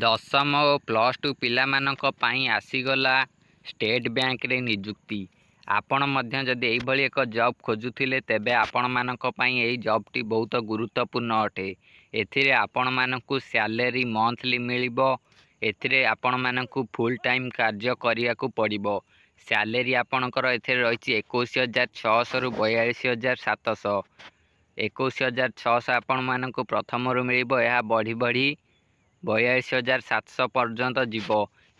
ଦଶମ ଓ plus two ପିଲାମାନଙ୍କ ପାଇଁ ଆସିଗଲା ଷ୍ଟେଟ୍ ବ୍ୟାଙ୍କରେ ନିଯୁକ୍ତି ଆପଣ ମଧ୍ୟ ଯଦି ଏହିଭଳି ଏକ ଜବ୍ ଖୋଜୁଥିଲେ ତେବେ ଆପଣମାନଙ୍କ ପାଇଁ ଏହି ଜବ୍ଟି ବହୁତ ଗୁରୁତ୍ୱପୂର୍ଣ୍ଣ ଅଟେ ଏଥିରେ ଆପଣମାନଙ୍କୁ ସ୍ୟାଲେରୀ ମନ୍ଥଲି ମିଳିବ ଏଥିରେ ଆପଣମାନଙ୍କୁ ଫୁଲ୍ ଟାଇମ୍ କାର୍ଯ୍ୟ କରିବାକୁ ପଡ଼ିବ ସ୍ୟାଲେରୀ ଆପଣଙ୍କର ଏଥିରେ ରହିଛି ଏକୋଇଶ ହଜାର ଛଅଶହରୁ ବୟାଳିଶ ହଜାର ସାତଶହ ଏକୋଇଶ ହଜାର ଛଅଶହ ଆପଣମାନଙ୍କୁ ପ୍ରଥମରୁ ମିଳିବ ଏହା ବଢ଼ି ବଢ଼ି ବୟାଳିଶ ହଜାର ସାତଶହ ପର୍ଯ୍ୟନ୍ତ ଯିବ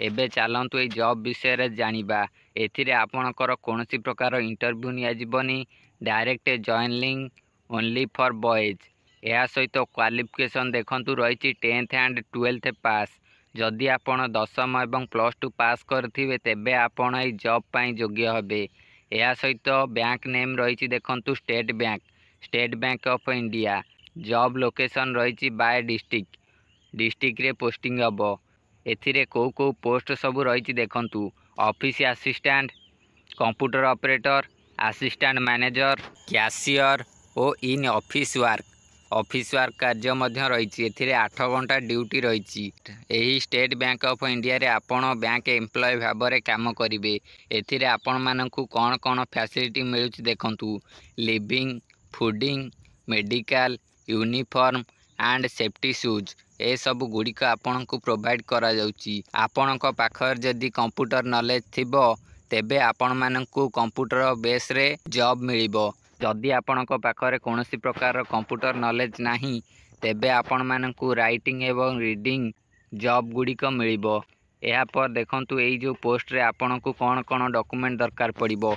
ଏବେ ଚାଲନ୍ତୁ ଏଇ ଜବ୍ ବିଷୟରେ ଜାଣିବା ଏଥିରେ ଆପଣଙ୍କର କୌଣସି ପ୍ରକାର ଇଣ୍ଟରଭ୍ୟୁ ନିଆଯିବନି direct join link only for boys ଏହା ସହିତ କ୍ୱାଲିଫିକେସନ୍ ଦେଖନ୍ତୁ ରହିଛି ଟେନ୍ଥ ଆଣ୍ଡ ଟୁଏଲ୍ଥ ପାସ୍ ଯଦି ଆପଣ ଦଶମ ଏବଂ ପ୍ଲସ୍ ଟୁ ପାସ୍ କରିଥିବେ ତେବେ ଆପଣ ଏଇ ଜବ୍ ପାଇଁ ଯୋଗ୍ୟ ହେବେ ଏହା ସହିତ ବ୍ୟାଙ୍କ ନେମ୍ ରହିଛି ଦେଖନ୍ତୁ State Bank State Bank of India job location ରହିଛି ବାଏ ଡିଷ୍ଟ୍ରିକ୍ଟ ଡିଷ୍ଟ୍ରିକ୍ଟରେ ପୋଷ୍ଟିଂ ହେବ ଏଥିରେ କେଉଁ କେଉଁ ପୋଷ୍ଟ ସବୁ ରହିଛି ଦେଖନ୍ତୁ office assistant computer operator assistant manager cashier ଓ in office work office work କାର୍ଯ୍ୟ ମଧ୍ୟ ରହିଛି ଏଥିରେ ଆଠ ଘଣ୍ଟା ଡ୍ୟୁଟି ରହିଛି ଏହି ଷ୍ଟେଟ୍ ବ୍ୟାଙ୍କ ଅଫ୍ ଇଣ୍ଡିଆରେ ଆପଣ ବ୍ୟାଙ୍କ ଏମ୍ପ୍ଲୟ ଭାବରେ କାମ କରିବେ ଏଥିରେ ଆପଣମାନଙ୍କୁ କ'ଣ କ'ଣ ଫ୍ୟାସିଲିଟି ମିଳୁଛି ଦେଖନ୍ତୁ living fooding medical uniform and safety shoes ଏସବୁ ଗୁଡ଼ିକ ଆପଣଙ୍କୁ ପ୍ରୋଭାଇଡ଼୍ କରାଯାଉଛି ଆପଣଙ୍କ ପାଖରେ ଯଦି କମ୍ପ୍ୟୁଟର ନଲେଜ୍ ଥିବ ତେବେ ଆପଣମାନଙ୍କୁ କମ୍ପ୍ୟୁଟର ବେସ୍ରେ ଜବ୍ ମିଳିବ ଯଦି ଆପଣଙ୍କ ପାଖରେ କୌଣସି ପ୍ରକାର କମ୍ପ୍ୟୁଟର ନଲେଜ୍ ନାହିଁ ତେବେ ଆପଣମାନଙ୍କୁ ରାଇଟିଂ ଏବଂ ରିଡ଼ିଂ ଜବ୍ ଗୁଡ଼ିକ ମିଳିବ ଏହାପରେ ଦେଖନ୍ତୁ ଏଇ ଯେଉଁ ପୋଷ୍ଟରେ ଆପଣଙ୍କୁ କ'ଣ କ'ଣ ଡକ୍ୟୁମେଣ୍ଟ ଦରକାର ପଡ଼ିବ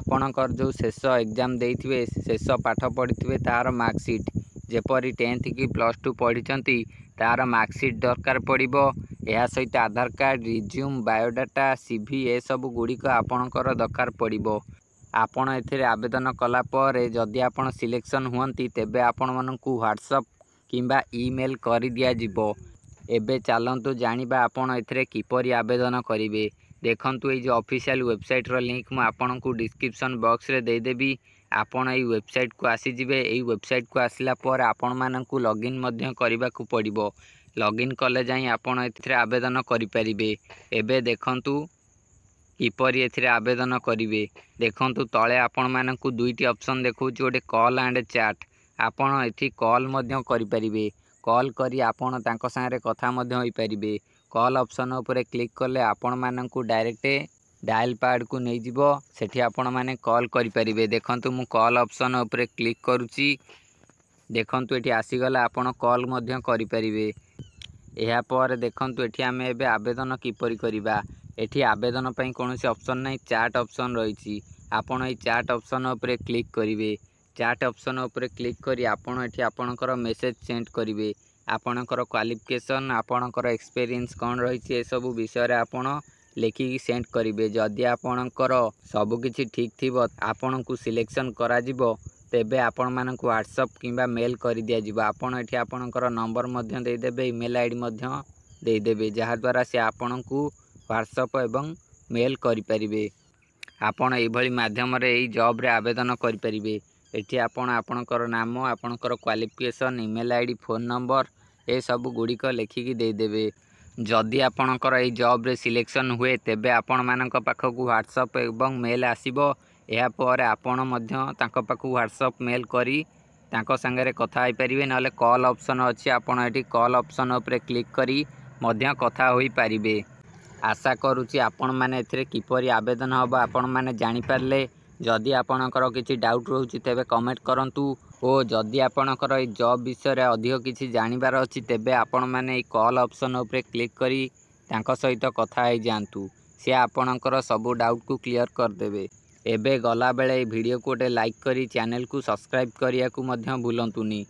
ଆପଣଙ୍କର ଯେଉଁ ଶେଷ ଏକ୍ଜାମ୍ ଦେଇଥିବେ ଶେଷ ପାଠ ପଢ଼ିଥିବେ ତାହାର ମାର୍କସିଟ୍ ଯେପରି ଟେନ୍ଥ କି ପ୍ଲସ୍ ଟୁ ପଢ଼ିଛନ୍ତି ତା'ର ମାର୍କସିଟ୍ ଦରକାର ପଡ଼ିବ ଏହା ସହିତ Aadhaar card resume biodata C V ଏସବୁ ଗୁଡ଼ିକ ଆପଣଙ୍କର ଦରକାର ପଡ଼ିବ ଆପଣ ଏଥିରେ ଆବେଦନ କଲାପରେ ଯଦି ଆପଣ ସିଲେକ୍ସନ୍ ହୁଅନ୍ତି ତେବେ ଆପଣମାନଙ୍କୁ ହ୍ୱାଟ୍ସଅପ୍ କିମ୍ବା ଇମେଲ୍ କରିଦିଆଯିବ ଏବେ ଚାଲନ୍ତୁ ଜାଣିବା ଆପଣ ଏଥିରେ କିପରି ଆବେଦନ କରିବେ ଦେଖନ୍ତୁ ଏଇ ଯେଉଁ ଅଫିସିଆଲ ୱେବସାଇଟ୍ର ଲିଙ୍କ୍ ମୁଁ ଆପଣଙ୍କୁ ଡିସ୍କ୍ରିପସନ୍ ବକ୍ସରେ ଦେଇଦେବି ଆପଣ ଏଇ ୱେବସାଇଟ୍କୁ ଆସିଯିବେ ଏଇ ୱେବସାଇଟ୍କୁ ଆସିଲା ପରେ ଆପଣମାନଙ୍କୁ ଲଗଇନ୍ ମଧ୍ୟ କରିବାକୁ ପଡ଼ିବ ଲଗ୍ଇନ୍ କଲେ ଯାଇ ଆପଣ ଏଥିରେ ଆବେଦନ କରିପାରିବେ ଏବେ ଦେଖନ୍ତୁ କିପରି ଏଥିରେ ଆବେଦନ କରିବେ ଦେଖନ୍ତୁ ତଳେ ଆପଣମାନଙ୍କୁ ଦୁଇଟି ଅପସନ୍ ଦେଖାଉଛି ଗୋଟେ କଲ୍ ଆଣ୍ଡ ଚାଟ୍ ଆପଣ ଏଠି କଲ୍ ମଧ୍ୟ କରିପାରିବେ କଲ୍ କରି ଆପଣ ତାଙ୍କ ସାଙ୍ଗରେ କଥା ମଧ୍ୟ ହୋଇପାରିବେ କଲ୍ ଅପସନ୍ ଉପରେ କ୍ଲିକ୍ କଲେ ଆପଣମାନଙ୍କୁ ଡାଇରେକ୍ଟ ଡାଏଲ୍ ପ୍ୟାଡ଼୍କୁ ନେଇଯିବ ସେଠି ଆପଣମାନେ କଲ୍ କରିପାରିବେ ଦେଖନ୍ତୁ ମୁଁ କଲ୍ ଅପସନ୍ ଉପରେ କ୍ଲିକ୍ କରୁଛି ଦେଖନ୍ତୁ ଏଠି ଆସିଗଲା ଆପଣ କଲ୍ ମଧ୍ୟ କରିପାରିବେ ଏହାପରେ ଦେଖନ୍ତୁ ଏଠି ଆମେ ଏବେ ଆବେଦନ କିପରି କରିବା ଏଠି ଆବେଦନ ପାଇଁ କୌଣସି ଅପସନ୍ ନାହିଁ ଚାଟ୍ ଅପସନ୍ ରହିଛି ଆପଣ ଏଇ ଚାଟ୍ ଅପସନ୍ ଉପରେ କ୍ଲିକ୍ କରିବେ ଚାଟ୍ ଅପସନ୍ ଉପରେ କ୍ଲିକ୍ କରି ଆପଣ ଏଠି ଆପଣଙ୍କର ମେସେଜ୍ ସେଣ୍ଡ କରିବେ ଆପଣଙ୍କର କ୍ୱାଲିଫିକେସନ୍ ଆପଣଙ୍କର ଏକ୍ସପେରିଏନ୍ସ କ'ଣ ରହିଛି ଏସବୁ ବିଷୟରେ ଆପଣ ଲେଖିକି ସେଣ୍ଡ କରିବେ ଯଦି ଆପଣଙ୍କର ସବୁକିଛି ଠିକ୍ ଥିବ ଆପଣଙ୍କୁ ସିଲେକ୍ସନ୍ କରାଯିବ ତେବେ ଆପଣମାନଙ୍କୁ ହ୍ୱାଟ୍ସଆପ୍ କିମ୍ବା ମେଲ୍ କରିଦିଆଯିବ ଆପଣ ଏଠି ଆପଣଙ୍କର ନମ୍ବର ମଧ୍ୟ ଦେଇଦେବେ ଇମେଲ୍ ଆଇ ଡ଼ି ମଧ୍ୟ ଦେଇଦେବେ ଯାହାଦ୍ୱାରା ସେ ଆପଣଙ୍କୁ ହ୍ୱାଟ୍ସଆପ୍ ଏବଂ ମେଲ୍ କରିପାରିବେ ଆପଣ ଏଭଳି ମାଧ୍ୟମରେ ଏହି ଜବ୍ରେ ଆବେଦନ କରିପାରିବେ ଏଠି ଆପଣ ଆପଣଙ୍କର ନାମ ଆପଣଙ୍କର qualification email I D phone number ଏସବୁ ଗୁଡ଼ିକ ଲେଖିକି ଦେଇଦେବେ ଯଦି ଆପଣଙ୍କର ଏଇ ଜବ୍ରେ ସିଲେକ୍ସନ୍ ହୁଏ ତେବେ ଆପଣମାନଙ୍କ ପାଖକୁ ହ୍ୱାଟ୍ସଅପ୍ ଏବଂ ମେଲ୍ ଆସିବ ଏହାପରେ ଆପଣ ମଧ୍ୟ ତାଙ୍କ ପାଖକୁ ହ୍ୱାଟ୍ସଅପ୍ ମେଲ୍ କରି ତାଙ୍କ ସାଙ୍ଗରେ କଥା ହୋଇପାରିବେ ନହେଲେ କଲ୍ ଅପ୍ସନ୍ ଅଛି ଆପଣ ଏଠି କଲ୍ ଅପ୍ସନ୍ ଉପରେ କ୍ଲିକ୍ କରି ମଧ୍ୟ କଥା ହୋଇପାରିବେ ଆଶା କରୁଛି ଆପଣମାନେ ଏଥିରେ କିପରି ଆବେଦନ ହେବ ଆପଣମାନେ ଜାଣିପାରିଲେ ଯଦି ଆପଣଙ୍କର କିଛି ଡାଉଟ୍ ରହୁଛି ତେବେ କମେଣ୍ଟ କରନ୍ତୁ ଓ ଯଦି ଆପଣଙ୍କର ଏଇ ଜବ୍ ବିଷୟରେ ଅଧିକ କିଛି ଜାଣିବାର ଅଛି ତେବେ ଆପଣମାନେ ଏଇ କଲ୍ ଅପସନ୍ ଉପରେ କ୍ଲିକ୍ କରି ତାଙ୍କ ସହିତ କଥା ହେଇଯାଆନ୍ତୁ ସେ ଆପଣଙ୍କର ସବୁ ଡାଉଟ୍କୁ କ୍ଲିୟର୍ କରିଦେବେ ଏବେ ଗଲାବେଳେ ଏଇ ଭିଡ଼ିଓକୁ ଗୋଟେ ଲାଇକ୍ କରି ଚ୍ୟାନେଲ୍କୁ ସବସ୍କ୍ରାଇବ୍ କରିବାକୁ ମଧ୍ୟ ଭୁଲନ୍ତୁନି